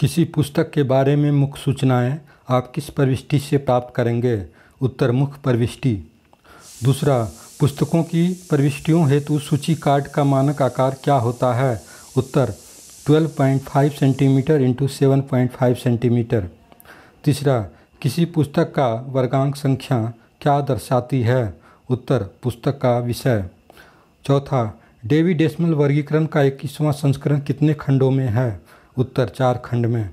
किसी पुस्तक के बारे में मुख्य सूचनाएं आप किस प्रविष्टि से प्राप्त करेंगे उत्तर मुख्य प्रविष्टि दूसरा पुस्तकों की प्रविष्टियों हेतु सूची कार्ड का मानक आकार क्या होता है उत्तर 12.5 सेंटीमीटर इंटू सेवन सेंटीमीटर तीसरा किसी पुस्तक का वर्गांक संख्या क्या दर्शाती है उत्तर पुस्तक का विषय चौथा डेवी वर्गीकरण का इक्कीसवां संस्करण कितने खंडों में है उत्तर खंड में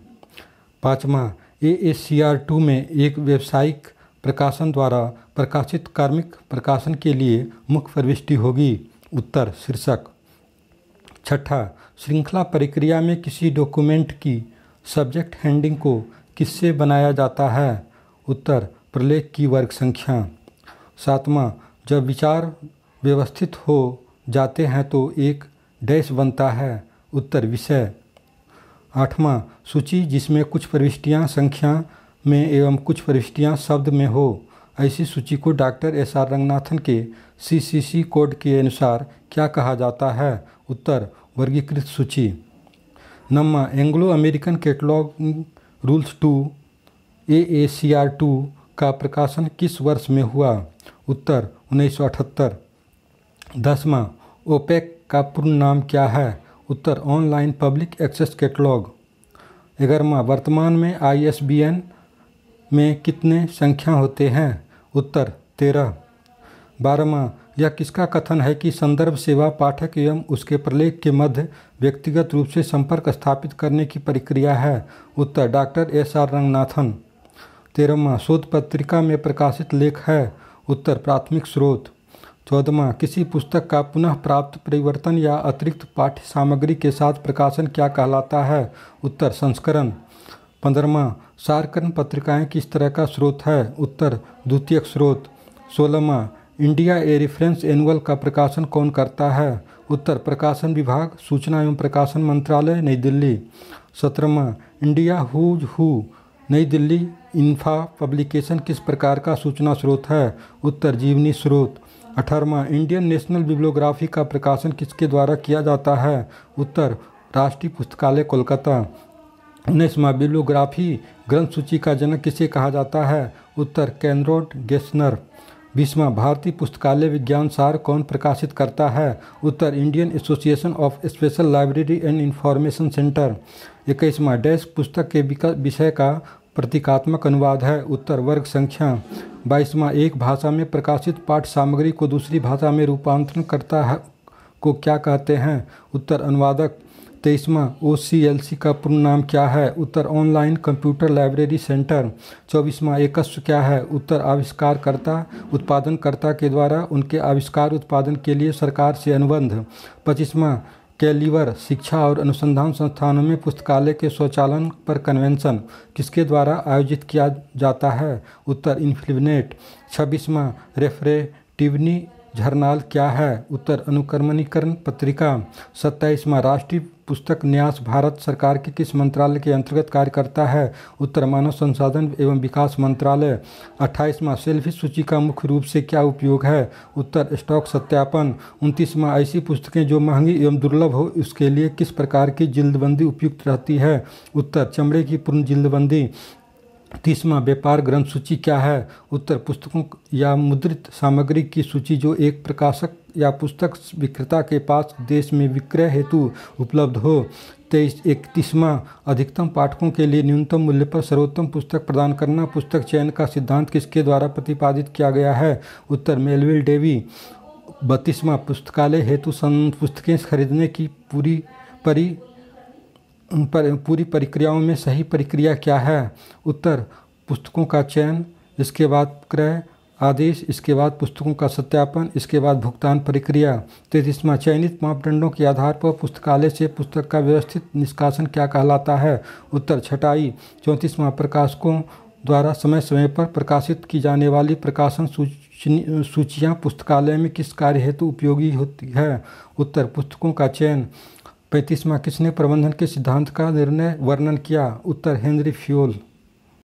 पाँचवा A S C R two में एक व्यावसायिक प्रकाशन द्वारा प्रकाशित कार्मिक प्रकाशन के लिए मुख्य प्रविष्टि होगी उत्तर शीर्षक छठा श्रृंखला प्रक्रिया में किसी डॉक्यूमेंट की सब्जेक्ट हैंडिंग को किससे बनाया जाता है उत्तर प्रलेख की वर्ग संख्या सातवां जब विचार व्यवस्थित हो जाते हैं तो एक डैश बनता है उत्तर विषय आठवां सूची जिसमें कुछ प्रविष्टियाँ संख्या में एवं कुछ प्रविष्टियाँ शब्द में हो ऐसी सूची को डॉक्टर एस आर रंगनाथन के सीसीसी कोड के अनुसार क्या कहा जाता है उत्तर वर्गीकृत सूची नम्मा Anglo American catalogue rules two A A C R two का प्रकाशन किस वर्ष में हुआ उत्तर उन्नीस सौ अठहत्तर दसवां ओपेक का पूर्ण नाम क्या है उत्तर ऑनलाइन पब्लिक एक्सेस कैटलॉग ग्यारहवा वर्तमान में आईएसबीएन में कितने संख्या होते हैं उत्तर तेरह बारहवा यह किसका कथन है कि संदर्भ सेवा पाठक एवं उसके प्रलेख के मध्य व्यक्तिगत रूप से संपर्क स्थापित करने की प्रक्रिया है उत्तर डॉक्टर एस आर रंगनाथन तेरहवा शोध पत्रिका में प्रकाशित लेख है उत्तर प्राथमिक स्रोत चौदमा किसी पुस्तक का पुनः प्राप्त परिवर्तन या अतिरिक्त पाठ्य सामग्री के साथ प्रकाशन क्या कहलाता है उत्तर संस्करण पंद्रहवा सारकरण पत्रिकाएं किस तरह का स्रोत है उत्तर द्वितीय स्रोत सोलहवा इंडिया ए रेफरेंस एनुअल का प्रकाशन कौन करता है उत्तर प्रकाशन विभाग सूचना एवं प्रकाशन मंत्रालय नई दिल्ली सत्रहवा इंडिया हुज हु नई दिल्ली इन्फा पब्लिकेशन किस प्रकार का सूचना स्रोत है उत्तर जीवनी स्रोत अठारवा इंडियन नेशनल बिब्लियोग्राफी का प्रकाशन किसके द्वारा किया जाता है उत्तर राष्ट्रीय पुस्तकालय कोलकाता उन्नीसवा बिब्लियोग्राफी ग्रंथ सूची का जनक किसे कहा जाता है उत्तर कैनरोड गेस्नर बीसवा भारतीय पुस्तकालय विज्ञान सार कौन प्रकाशित करता है उत्तर Indian association of special library and information centre इक्कीसवा डेस्क पुस्तक के विषय का प्रतीकात्मक अनुवाद है उत्तर वर्ग संख्या बाईसवा एक भाषा में प्रकाशित पाठ सामग्री को दूसरी भाषा में रूपांतरण करता है को क्या कहते हैं उत्तर अनुवादक तेईसवा ओ का पूर्ण नाम क्या है उत्तर ऑनलाइन कंप्यूटर लाइब्रेरी सेंटर चौबीसवा एकस्व क्या है उत्तर आविष्कारकर्ता उत्पादनकर्ता के द्वारा उनके आविष्कार उत्पादन के लिए सरकार से अनुबंध पच्चीसवा कैलिवर शिक्षा और अनुसंधान संस्थानों में पुस्तकालय के स्वचालन पर कन्वेंशन किसके द्वारा आयोजित किया जाता है उत्तर इन्फ्लिनेट छब्बीसवा रेफरेटिवनी झरनाल क्या है उत्तर अनुक्रमणीकरण पत्रिका सत्ताईसवां राष्ट्रीय पुस्तक न्यास भारत सरकार के किस मंत्रालय के अंतर्गत कार्य करता है उत्तर मानव संसाधन एवं विकास मंत्रालय अट्ठाईसवां सेल्फी सूची का मुख्य रूप से क्या उपयोग है उत्तर स्टॉक सत्यापन उनतीसवां ऐसी पुस्तकें जो महंगी एवं दुर्लभ हो उसके लिए किस प्रकार की जिल्दबंदी उपयुक्त रहती है उत्तर चमड़े की पूर्ण जिल्दबंदी तीसवा व्यापार ग्रंथ सूची क्या है उत्तर पुस्तकों या मुद्रित सामग्री की सूची जो एक प्रकाशक या पुस्तक विक्रेता के पास देश में विक्रय हेतु उपलब्ध हो तेईस इकतीसवा अधिकतम पाठकों के लिए न्यूनतम मूल्य पर सर्वोत्तम पुस्तक प्रदान करना पुस्तक चयन का सिद्धांत किसके द्वारा प्रतिपादित किया गया है उत्तर मेलविल डेवी बत्तीसवां पुस्तकालय हेतु पुस्तकें खरीदने की पूरी परी पर पूरी प्रक्रियाओं में सही प्रक्रिया क्या है उत्तर पुस्तकों का चयन इसके बाद क्रय आदेश इसके बाद पुस्तकों का सत्यापन इसके बाद भुगतान प्रक्रिया तेतीसवा चयनित मापदंडों के आधार पर पुस्तकालय से पुस्तक का व्यवस्थित निष्कासन क्या कहलाता है उत्तर छटाई चौंतीसवां प्रकाशकों द्वारा समय समय पर प्रकाशित की जाने वाली प्रकाशन सूचियाँ पुस्तकालय में किस कार्य हेतु उपयोगी होती है उत्तर पुस्तकों का चयन पैंतीसवा किसने प्रबंधन के सिद्धांत का निर्णय वर्णन किया उत्तर हेनरी फ्यूल